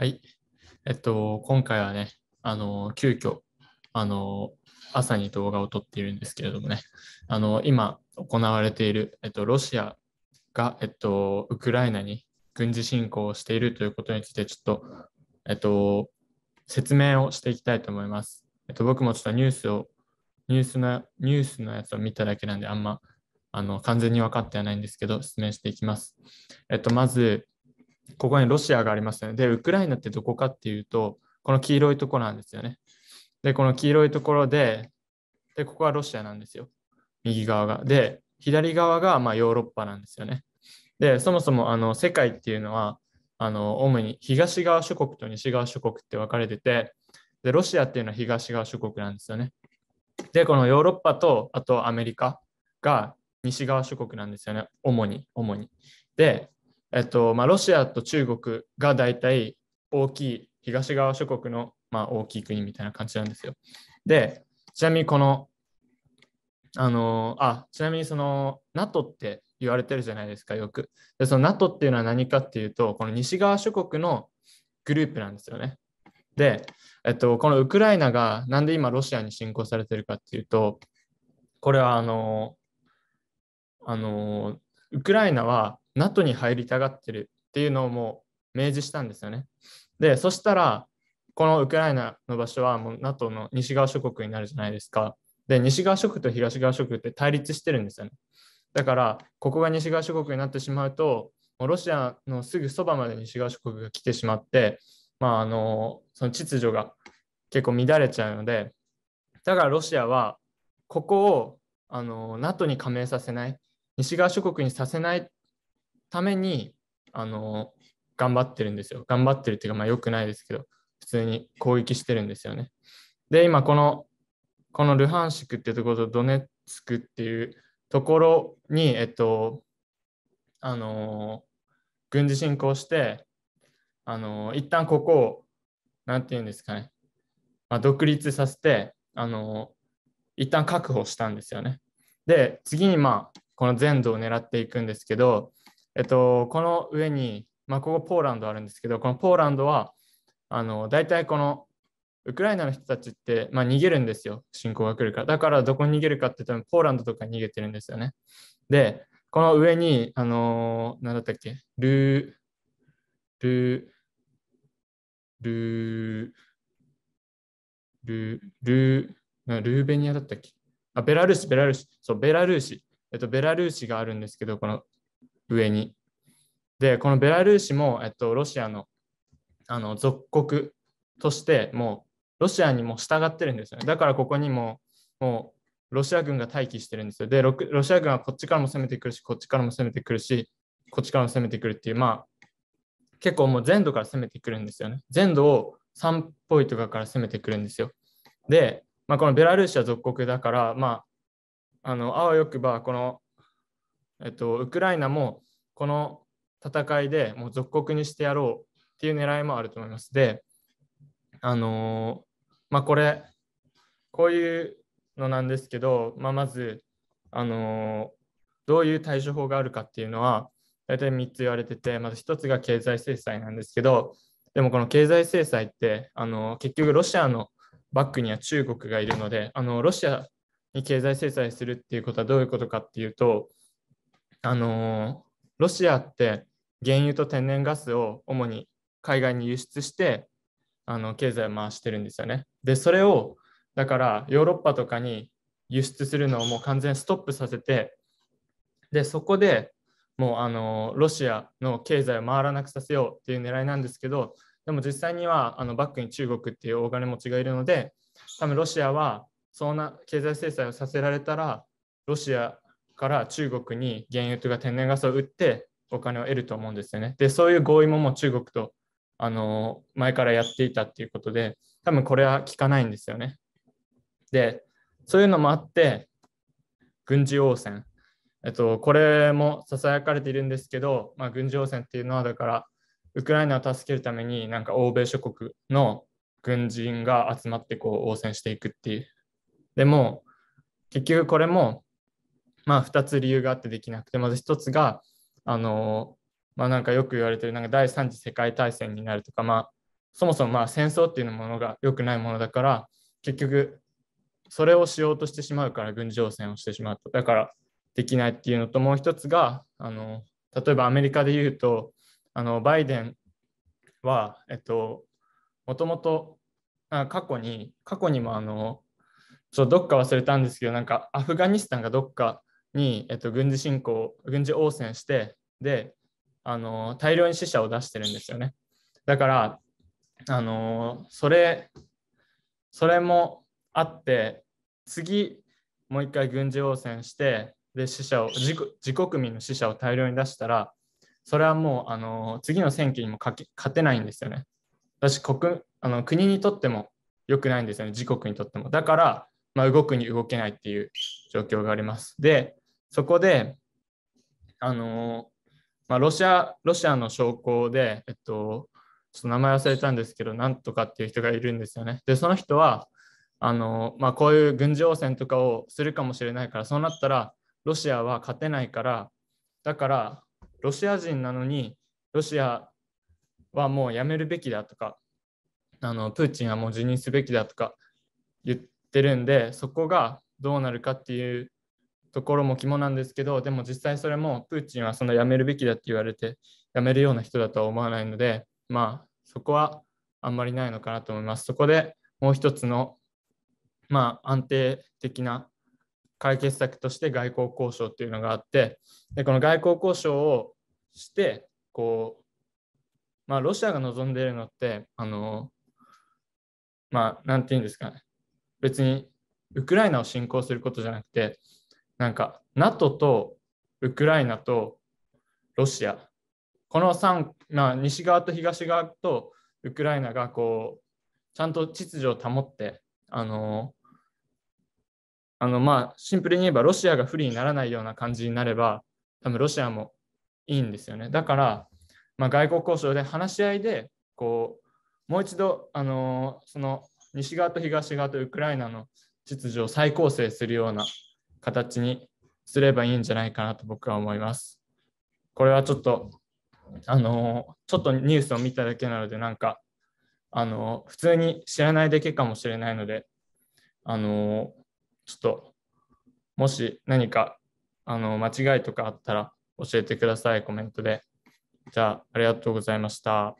はい。えっと、今回はね、あの、急遽、あの、朝に動画を撮っているんですけれどもね、あの、今行われている、えっと、ロシアが、えっと、ウクライナに軍事侵攻をしているということについて、ちょっと、えっと、説明をしていきたいと思います。えっと、僕もちょっとニュースを、ニュースの、ニュースのやつを見ただけなんで、あんま、あの、完全に分かってはないんですけど、説明していきます。えっと、まず、ここにロシアがありますよね。で、ウクライナってどこかっていうと、この黄色いところなんですよね。で、この黄色いところで、で、ここはロシアなんですよ。右側が。で、左側がまヨーロッパなんですよね。で、そもそもあの世界っていうのは、あの主に東側諸国と西側諸国って分かれててで、ロシアっていうのは東側諸国なんですよね。で、このヨーロッパとあとアメリカが西側諸国なんですよね、主に、主に。で、えっとまあ、ロシアと中国が大体大きい東側諸国の、まあ、大きい国みたいな感じなんですよ。で、ちなみにこの、あの、あ、ちなみにその NATO って言われてるじゃないですか、よく。で、その NATO っていうのは何かっていうと、この西側諸国のグループなんですよね。で、えっと、このウクライナがなんで今ロシアに侵攻されてるかっていうと、これはあの、あの、ウクライナは NATO に入りたがってるっていうのをもう明示したんですよね。で、そしたら、このウクライナの場所はもう NATO の西側諸国になるじゃないですか。で、西側諸国と東側諸国って対立してるんですよね。だから、ここが西側諸国になってしまうと、もうロシアのすぐそばまで西側諸国が来てしまって、まあ、あのその秩序が結構乱れちゃうので、だからロシアはここをあの NATO に加盟させない、西側諸国にさせないっためにあの頑張ってるんですよ。頑張ってるっていうか、まあ、よくないですけど、普通に攻撃してるんですよね。で、今この、このルハンシクっていうところとドネツクっていうところに、えっと、あの軍事侵攻して、あの一旦ここを、何て言うんですかね、まあ、独立させて、あの一旦確保したんですよね。で、次に、まあ、この全土を狙っていくんですけど、えっと、この上に、まあ、ここポーランドあるんですけど、このポーランドは、あの大体このウクライナの人たちって、まあ、逃げるんですよ、侵攻が来るから。だからどこに逃げるかって多分ポーランドとかに逃げてるんですよね。で、この上に、あのー、なんだったっけ、ルー、ルー、ルー、ルー、ルー、ルーベニアだったっけあ、ベラルーシ、ベラルーシ、そう、ベラルーシ、えっと、ベラルーシがあるんですけど、この上に。で、このベラルーシも、えっと、ロシアのあの属国として、もうロシアにも従ってるんですよね。だからここにも、もうロシア軍が待機してるんですよ。で、ロシア軍はこっちからも攻めてくるし、こっちからも攻めてくるし、こっちからも攻めてくるっていう、まあ、結構もう全土から攻めてくるんですよね。全土を3ポイントから攻めてくるんですよ。で、まあ、このベラルーシは属国だから、まあ、あのあわよくばこのえっと、ウクライナもこの戦いでもう属国にしてやろうっていう狙いもあると思います。で、あのまあ、これ、こういうのなんですけど、まあ、まず、あのどういう対処法があるかっていうのは、大体3つ言われてて、まず1つが経済制裁なんですけど、でもこの経済制裁って、あの結局ロシアのバックには中国がいるので、あのロシアに経済制裁するっていうことはどういうことかっていうと、あのロシアって原油と天然ガスを主に海外に輸出してあの経済を回してるんですよね。でそれをだからヨーロッパとかに輸出するのをもう完全ストップさせてでそこでもうあのロシアの経済を回らなくさせようっていう狙いなんですけどでも実際にはあのバックに中国っていう大金持ちがいるので多分ロシアはそんな経済制裁をさせられたらロシアから中国に原油とか天然ガスを売ってお金を得ると思うんですよね。で、そういう合意ももう中国とあの前からやっていたっていうことで、多分これは効かないんですよね。で、そういうのもあって、軍事応戦。えっと、これもささやかれているんですけど、まあ、軍事応戦っていうのはだからウクライナを助けるためになんか欧米諸国の軍人が集まってこう応戦していくっていう。でも結局これもまあ、2つ理由があってできなくてまず1つがあの、まあ、なんかよく言われてるなんか第3次世界大戦になるとか、まあ、そもそもまあ戦争っていうものが良くないものだから結局それをしようとしてしまうから軍事応戦をしてしまうとだからできないっていうのともう1つがあの例えばアメリカで言うとあのバイデンはえっともともと過去に過去にもあのちょっとどっか忘れたんですけどなんかアフガニスタンがどっかに、えっと、軍事侵攻、軍事応戦して、で、あの大量に死者を出してるんですよね。だから、あのそれ、それもあって、次、もう一回軍事応戦して、で死者を自国民の死者を大量に出したら、それはもうあの次の選挙にも勝てないんですよね。私国あの国にとっても良くないんですよね、自国にとっても。だから、まあ、動くに動けないっていう状況があります。で、そこで、あのまあ、ロシアロシアの将校で、えっと、ちょっと名前忘れたんですけど、なんとかっていう人がいるんですよね。で、その人は、あのまあ、こういう軍事応戦とかをするかもしれないから、そうなったら、ロシアは勝てないから、だから、ロシア人なのに、ロシアはもうやめるべきだとか、あのプーチンはもう辞任すべきだとか言ってるんで、そこがどうなるかっていうところも肝なんですけどでも実際それもプーチンはそのやめるべきだって言われてやめるような人だとは思わないのでまあそこはあんまりないのかなと思います。そこでもう一つの、まあ、安定的な解決策として外交交渉っていうのがあってでこの外交交渉をしてこう、まあ、ロシアが望んでいるのってあのまあ何て言うんですかね別にウクライナを侵攻することじゃなくてなんか NATO とウクライナとロシアこの3、まあ、西側と東側とウクライナがこうちゃんと秩序を保ってあのあのまあシンプルに言えばロシアが不利にならないような感じになれば多分ロシアもいいんですよねだから、まあ、外交交渉で話し合いでこうもう一度あのその西側と東側とウクライナの秩序を再構成するような形にすればいいんじゃないかなと僕は思います。これはちょっと、あの、ちょっとニュースを見ただけなので、なんか、あの、普通に知らないだけかもしれないので、あの、ちょっと、もし何か、あの、間違いとかあったら教えてください、コメントで。じゃあ、ありがとうございました。